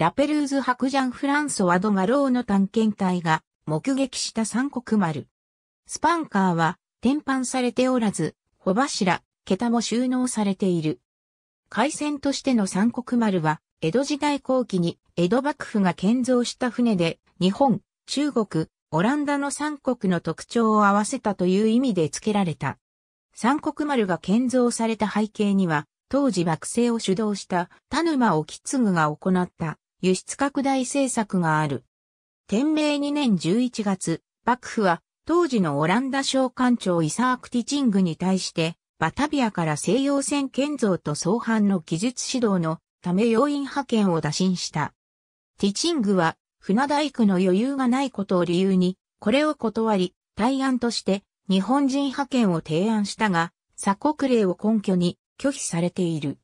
ラペルーズ白ジャン・フランソワ・ド・ガローの探検隊が目撃した三国丸。スパンカーは転搬されておらず、帆柱、桁も収納されている。海戦としての三国丸は、江戸時代後期に江戸幕府が建造した船で、日本、中国、オランダの三国の特徴を合わせたという意味で付けられた。三国丸が建造された背景には、当時幕政を主導した田沼意次が行った輸出拡大政策がある。天明2年11月、幕府は当時のオランダ商館長イサーク・ティチングに対して、バタビアから西洋船建造と相反の技術指導のため要員派遣を打診した。ティチングは船大工の余裕がないことを理由に、これを断り、対案として日本人派遣を提案したが、鎖国令を根拠に拒否されている。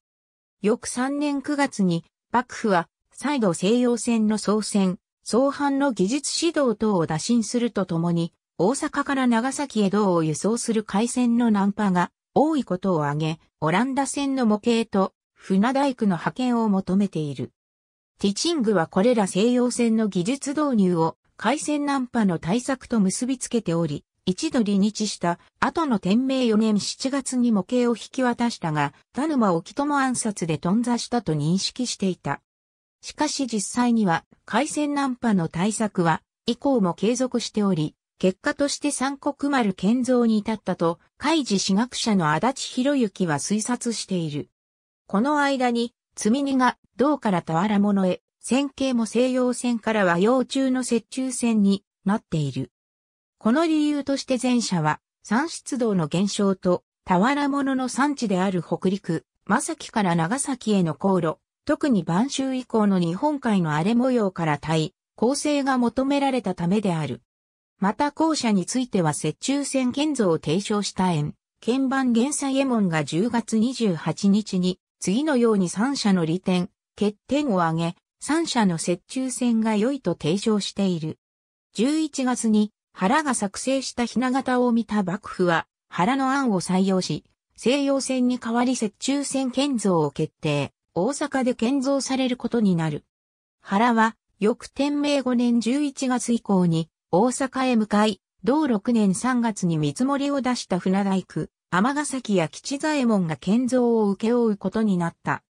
翌3年9月に幕府は再度西洋船の総船、総犯の技術指導等を打診するとともに、大阪から長崎へ道を輸送する海船の難パが多いことを挙げ、オランダ船の模型と船大工の派遣を求めている。ティチングはこれら西洋船の技術導入を海ナ難パの対策と結びつけており、一度離日した後の天明4年7月に模型を引き渡したが、田沼沖友暗殺で頓挫したと認識していた。しかし実際には、海戦難破の対策は、以降も継続しており、結果として三国丸建造に至ったと、海事史学者の足立博之は推察している。この間に、積み荷が、銅から俵物へ、線形も西洋線からは洋中の折衷線になっている。この理由として前者は、産出道の減少と、俵物の産地である北陸、正木から長崎への航路、特に晩秋以降の日本海の荒れ模様から対、構成が求められたためである。また後者については雪中線建造を提唱した円、鍵盤原作衛門が10月28日に、次のように三者の利点、欠点を挙げ、三者の雪中線が良いと提唱している。11月に原が作成したひな形を見た幕府は原の案を採用し、西洋線に代わり雪中線建造を決定。大阪で建造されることになる。原は、翌天明5年11月以降に、大阪へ向かい、同6年3月に見積もりを出した船大工、天崎や吉左衛門が建造を請け負うことになった。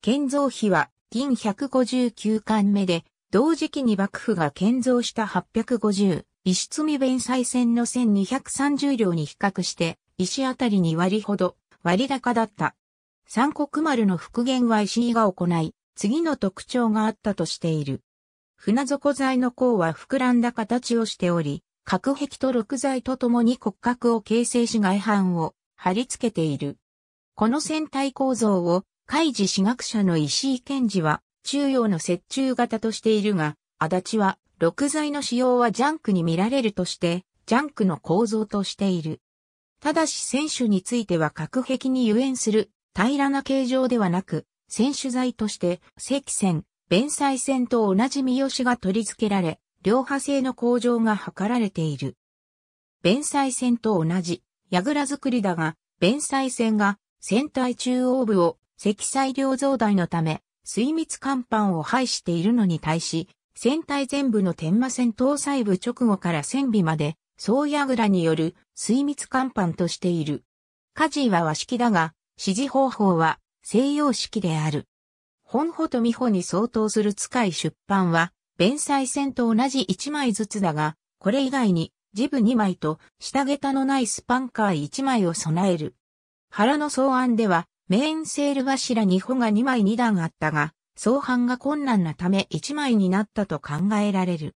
建造費は、銀159巻目で、同時期に幕府が建造した850、石積み弁祭船の1230両に比較して、石あたり2割ほど割高だった。三国丸の復元は石井が行い、次の特徴があったとしている。船底材の甲は膨らんだ形をしており、隔壁と六材とともに骨格を形成し外板を貼り付けている。この船体構造を、海事史学者の石井健二は、中央の折衷型としているが、足立は、六材の使用はジャンクに見られるとして、ジャンクの構造としている。ただし選手については隔壁に遊園する平らな形状ではなく、選手材として、積線、弁彩線と同じ三好が取り付けられ、両派性の向上が図られている。弁彩線と同じ、櫓作りだが、弁彩線が、船体中央部を、積載量増大のため、水密甲板を排しているのに対し、船体全部の天馬線搭載部直後から船尾まで、総櫓による水密甲板としている。火事は和式だが、指示方法は西洋式である。本穂と美穂に相当する使い出版は、弁済線と同じ1枚ずつだが、これ以外に、ジブ2枚と下下のないスパンカー1枚を備える。原の草案では、メインセール柱に穂が2枚2段あったが、相反が困難なため1枚になったと考えられる。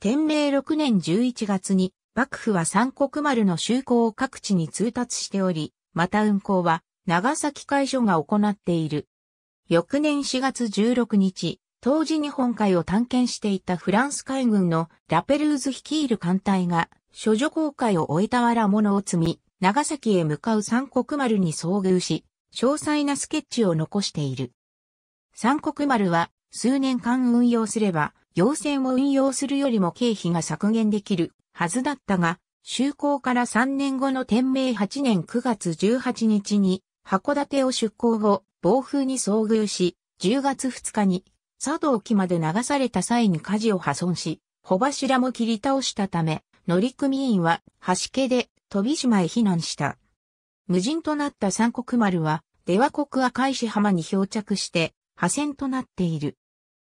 天明6年11月に、幕府は三国丸の就航を各地に通達しており、また運航は長崎会所が行っている。翌年4月16日、当時日本海を探検していたフランス海軍のラペルーズ率いる艦隊が、諸女航海を終えたら物を積み、長崎へ向かう三国丸に遭遇し、詳細なスケッチを残している。三国丸は、数年間運用すれば、要線を運用するよりも経費が削減できるはずだったが、就航から3年後の天明8年9月18日に函館を出港後、暴風に遭遇し、10月2日に、佐渡沖まで流された際に舵を破損し、帆柱も切り倒したため、乗組員は、橋家で、飛島へ避難した。無人となった三国丸は、出羽国赤石浜に漂着して、破線となっている。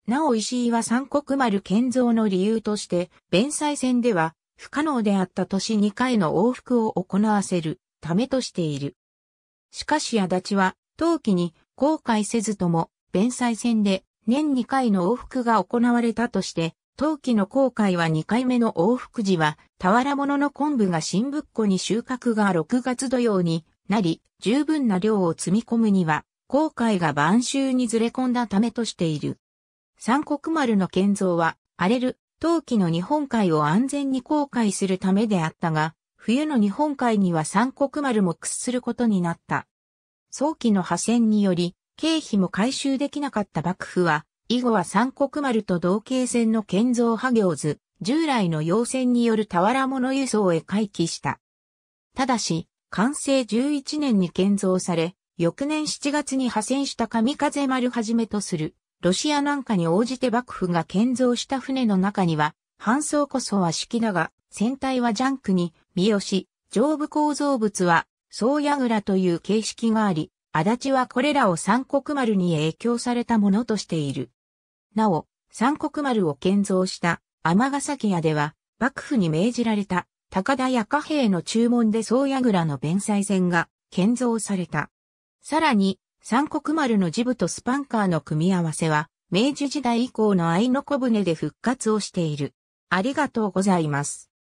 なお石井は三国丸建造の理由として、弁済船では、不可能であった年2回の往復を行わせるためとしている。しかし足立は、当期に後悔せずとも、弁済戦で年2回の往復が行われたとして、当期の後悔は2回目の往復時は、俵物の昆布が新仏庫に収穫が6月土曜になり、十分な量を積み込むには、後悔が晩秋にずれ込んだためとしている。三国丸の建造は、荒れる、陶器の日本海を安全に航海するためであったが、冬の日本海には三国丸も屈することになった。早期の破線により、経費も回収できなかった幕府は、以後は三国丸と同型船の建造派行図、従来の要船による俵物輸送へ回帰した。ただし、完成11年に建造され、翌年7月に破線した神風丸はじめとする、ロシアなんかに応じて幕府が建造した船の中には、搬送こそは式だが、船体はジャンクに三好、上部構造物は、宗矢倉という形式があり、足立はこれらを三国丸に影響されたものとしている。なお、三国丸を建造した天崎屋では、幕府に命じられた高田屋貨幣の注文で宗矢倉の弁済船が建造された。さらに、三国丸のジブとスパンカーの組み合わせは、明治時代以降の愛の小舟で復活をしている。ありがとうございます。